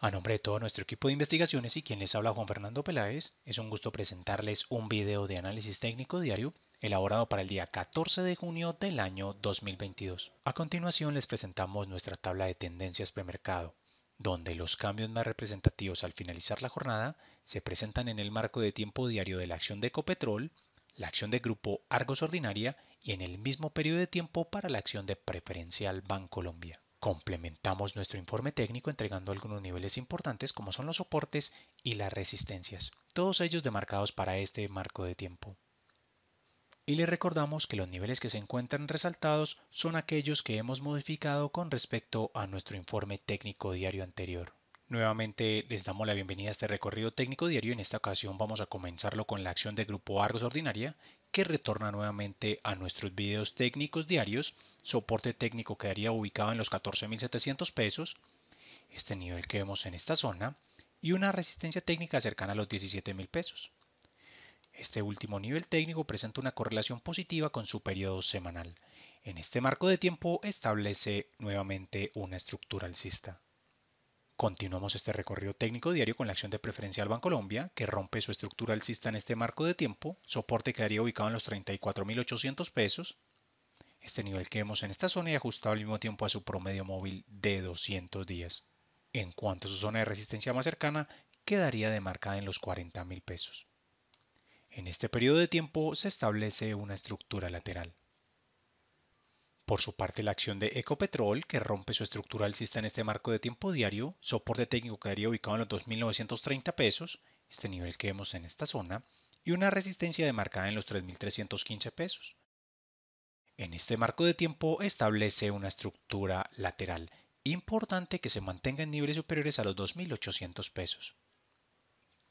A nombre de todo nuestro equipo de investigaciones y quien les habla Juan Fernando Peláez, es un gusto presentarles un video de análisis técnico diario elaborado para el día 14 de junio del año 2022. A continuación les presentamos nuestra tabla de tendencias premercado, donde los cambios más representativos al finalizar la jornada se presentan en el marco de tiempo diario de la acción de Ecopetrol, la acción de grupo Argos Ordinaria y en el mismo periodo de tiempo para la acción de preferencial Bancolombia. Complementamos nuestro informe técnico entregando algunos niveles importantes como son los soportes y las resistencias, todos ellos demarcados para este marco de tiempo. Y le recordamos que los niveles que se encuentran resaltados son aquellos que hemos modificado con respecto a nuestro informe técnico diario anterior. Nuevamente les damos la bienvenida a este recorrido técnico diario. En esta ocasión vamos a comenzarlo con la acción de grupo Argos Ordinaria que retorna nuevamente a nuestros videos técnicos diarios. Soporte técnico quedaría ubicado en los 14.700 pesos, este nivel que vemos en esta zona, y una resistencia técnica cercana a los 17.000 pesos. Este último nivel técnico presenta una correlación positiva con su periodo semanal. En este marco de tiempo establece nuevamente una estructura alcista. Continuamos este recorrido técnico diario con la acción de preferencial Bancolombia, que rompe su estructura alcista en este marco de tiempo, soporte quedaría ubicado en los 34.800 pesos, este nivel que vemos en esta zona y ajustado al mismo tiempo a su promedio móvil de 200 días. En cuanto a su zona de resistencia más cercana, quedaría demarcada en los 40.000 pesos. En este periodo de tiempo se establece una estructura lateral. Por su parte, la acción de Ecopetrol, que rompe su estructura alcista en este marco de tiempo diario, soporte técnico que quedaría ubicado en los 2.930 pesos, este nivel que vemos en esta zona, y una resistencia demarcada en los 3.315 pesos. En este marco de tiempo establece una estructura lateral importante que se mantenga en niveles superiores a los 2.800 pesos.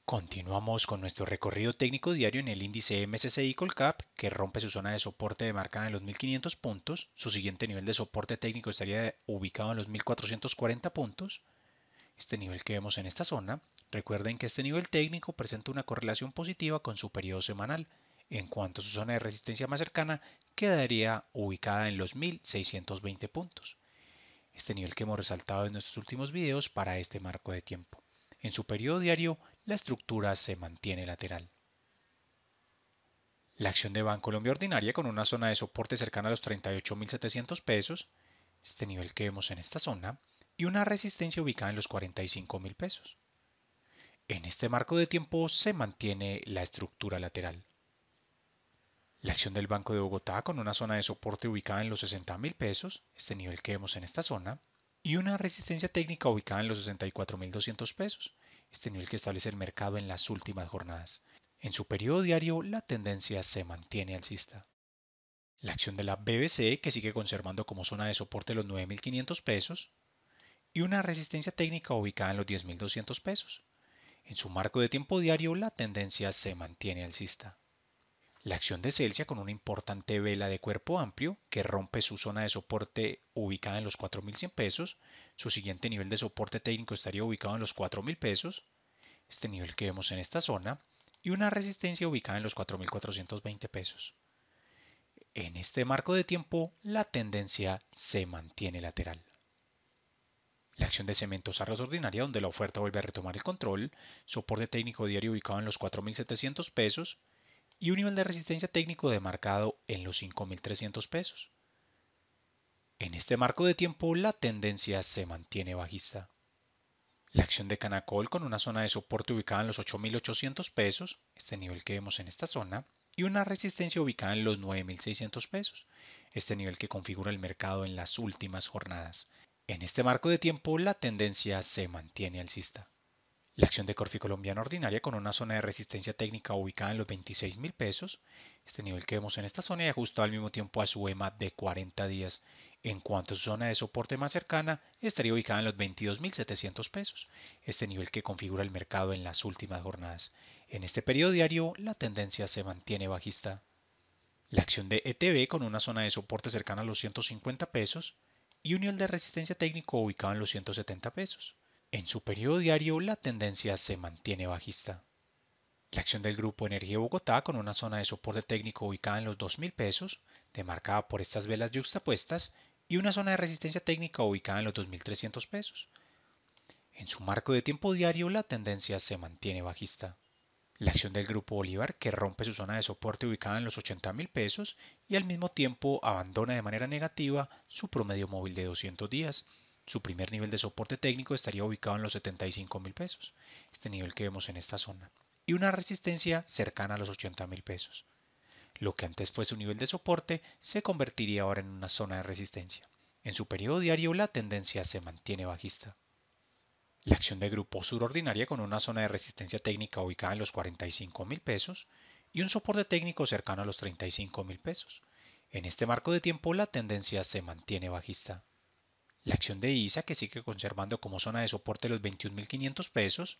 Continuamos con nuestro recorrido técnico diario en el índice MSCI Colcap, que rompe su zona de soporte de en los 1500 puntos. Su siguiente nivel de soporte técnico estaría ubicado en los 1440 puntos. Este nivel que vemos en esta zona. Recuerden que este nivel técnico presenta una correlación positiva con su periodo semanal. En cuanto a su zona de resistencia más cercana, quedaría ubicada en los 1620 puntos. Este nivel que hemos resaltado en nuestros últimos videos para este marco de tiempo. En su periodo diario, la estructura se mantiene lateral. La acción de Banco Colombia ordinaria con una zona de soporte cercana a los 38.700 pesos, este nivel que vemos en esta zona, y una resistencia ubicada en los 45.000 pesos. En este marco de tiempo se mantiene la estructura lateral. La acción del Banco de Bogotá con una zona de soporte ubicada en los 60,000 pesos, este nivel que vemos en esta zona, y una resistencia técnica ubicada en los 64.200 pesos, este nivel que establece el mercado en las últimas jornadas. En su periodo diario, la tendencia se mantiene alcista. La acción de la BBC, que sigue conservando como zona de soporte los 9.500 pesos, y una resistencia técnica ubicada en los 10.200 pesos. En su marco de tiempo diario, la tendencia se mantiene alcista. La acción de Celsius con una importante vela de cuerpo amplio que rompe su zona de soporte ubicada en los 4.100 pesos, su siguiente nivel de soporte técnico estaría ubicado en los 4.000 pesos, este nivel que vemos en esta zona, y una resistencia ubicada en los 4.420 pesos. En este marco de tiempo, la tendencia se mantiene lateral. La acción de cementos arroz ordinaria, donde la oferta vuelve a retomar el control, soporte técnico diario ubicado en los 4.700 pesos, y un nivel de resistencia técnico demarcado en los 5.300 pesos. En este marco de tiempo la tendencia se mantiene bajista. La acción de Canacol con una zona de soporte ubicada en los 8.800 pesos, este nivel que vemos en esta zona, y una resistencia ubicada en los 9.600 pesos, este nivel que configura el mercado en las últimas jornadas. En este marco de tiempo la tendencia se mantiene alcista la acción de Corfi Colombiana Ordinaria con una zona de resistencia técnica ubicada en los 26,000 pesos, este nivel que vemos en esta zona y ajustado al mismo tiempo a su EMA de 40 días. En cuanto a su zona de soporte más cercana, estaría ubicada en los 22.700 pesos, este nivel que configura el mercado en las últimas jornadas. En este periodo diario, la tendencia se mantiene bajista. La acción de ETB con una zona de soporte cercana a los 150 pesos y un nivel de resistencia técnico ubicado en los 170 pesos. En su periodo diario la tendencia se mantiene bajista. La acción del grupo Energía Bogotá con una zona de soporte técnico ubicada en los 2.000 pesos, demarcada por estas velas yuxtapuestas, y una zona de resistencia técnica ubicada en los 2.300 pesos. En su marco de tiempo diario la tendencia se mantiene bajista. La acción del grupo Bolívar que rompe su zona de soporte ubicada en los 80.000 pesos y al mismo tiempo abandona de manera negativa su promedio móvil de 200 días, su primer nivel de soporte técnico estaría ubicado en los 75 mil pesos, este nivel que vemos en esta zona, y una resistencia cercana a los 80 mil pesos. Lo que antes fue su nivel de soporte se convertiría ahora en una zona de resistencia. En su periodo diario la tendencia se mantiene bajista. La acción de grupo surordinaria con una zona de resistencia técnica ubicada en los 45 mil pesos y un soporte técnico cercano a los 35 mil pesos. En este marco de tiempo la tendencia se mantiene bajista la acción de ISA que sigue conservando como zona de soporte los 21.500 pesos.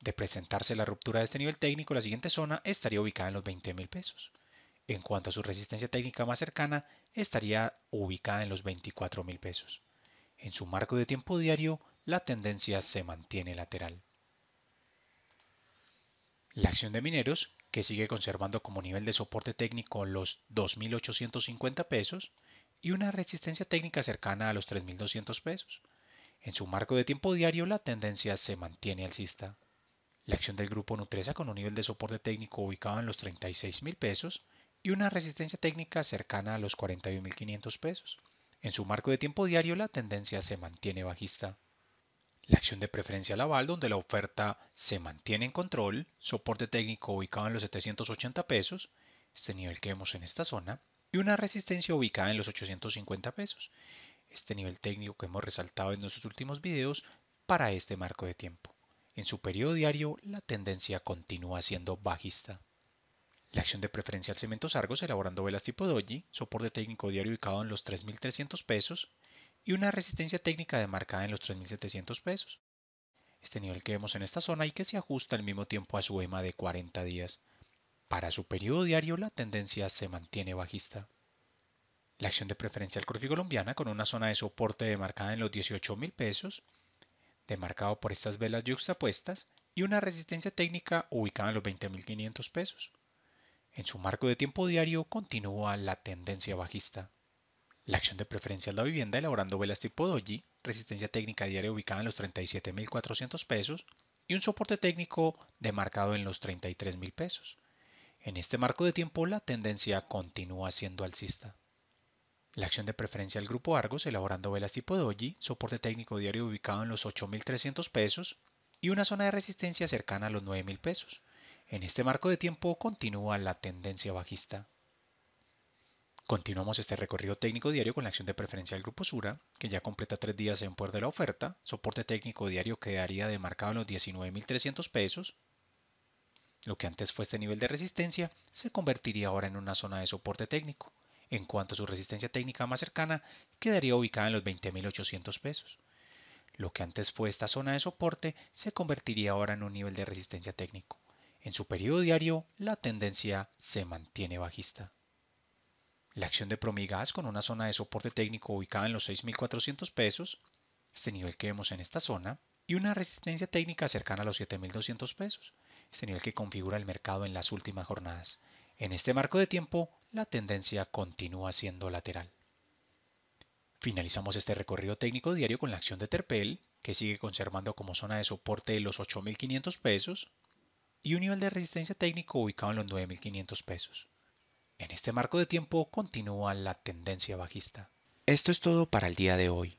De presentarse la ruptura de este nivel técnico, la siguiente zona estaría ubicada en los 20.000 pesos. En cuanto a su resistencia técnica más cercana, estaría ubicada en los 24.000 pesos. En su marco de tiempo diario, la tendencia se mantiene lateral. La acción de mineros, que sigue conservando como nivel de soporte técnico los 2.850 pesos, y una resistencia técnica cercana a los 3.200 pesos. En su marco de tiempo diario la tendencia se mantiene alcista. La acción del grupo Nutresa con un nivel de soporte técnico ubicado en los 36.000 pesos y una resistencia técnica cercana a los 41.500 pesos. En su marco de tiempo diario la tendencia se mantiene bajista. La acción de preferencia Laval, donde la oferta se mantiene en control, soporte técnico ubicado en los 780 pesos, este nivel que vemos en esta zona, y una resistencia ubicada en los 850 pesos, este nivel técnico que hemos resaltado en nuestros últimos videos para este marco de tiempo. En su periodo diario, la tendencia continúa siendo bajista. La acción de preferencia al cemento elaborando velas tipo Doji, soporte técnico diario ubicado en los 3.300 pesos y una resistencia técnica demarcada en los 3.700 pesos. Este nivel que vemos en esta zona y que se ajusta al mismo tiempo a su EMA de 40 días. Para su periodo diario la tendencia se mantiene bajista. La acción de preferencia al curfi colombiana con una zona de soporte demarcada en los 18.000 mil pesos, demarcado por estas velas yuxtapuestas y una resistencia técnica ubicada en los 20.500 pesos. En su marco de tiempo diario continúa la tendencia bajista. La acción de preferencia de la vivienda elaborando velas tipo doji, resistencia técnica diaria ubicada en los 37.400 pesos y un soporte técnico demarcado en los 33.000 pesos. En este marco de tiempo la tendencia continúa siendo alcista. La acción de preferencia del grupo Argos elaborando velas tipo doji, soporte técnico diario ubicado en los 8.300 pesos y una zona de resistencia cercana a los 9.000 pesos. En este marco de tiempo continúa la tendencia bajista. Continuamos este recorrido técnico diario con la acción de preferencia del grupo Sura, que ya completa tres días en poder de la oferta, soporte técnico diario quedaría demarcado en los 19.300 pesos lo que antes fue este nivel de resistencia se convertiría ahora en una zona de soporte técnico. En cuanto a su resistencia técnica más cercana, quedaría ubicada en los 20.800 pesos. Lo que antes fue esta zona de soporte se convertiría ahora en un nivel de resistencia técnico. En su periodo diario, la tendencia se mantiene bajista. La acción de Promigas con una zona de soporte técnico ubicada en los 6.400 pesos, este nivel que vemos en esta zona, y una resistencia técnica cercana a los 7.200 pesos este el que configura el mercado en las últimas jornadas. En este marco de tiempo, la tendencia continúa siendo lateral. Finalizamos este recorrido técnico diario con la acción de Terpel, que sigue conservando como zona de soporte los 8.500 pesos y un nivel de resistencia técnico ubicado en los 9.500 pesos. En este marco de tiempo continúa la tendencia bajista. Esto es todo para el día de hoy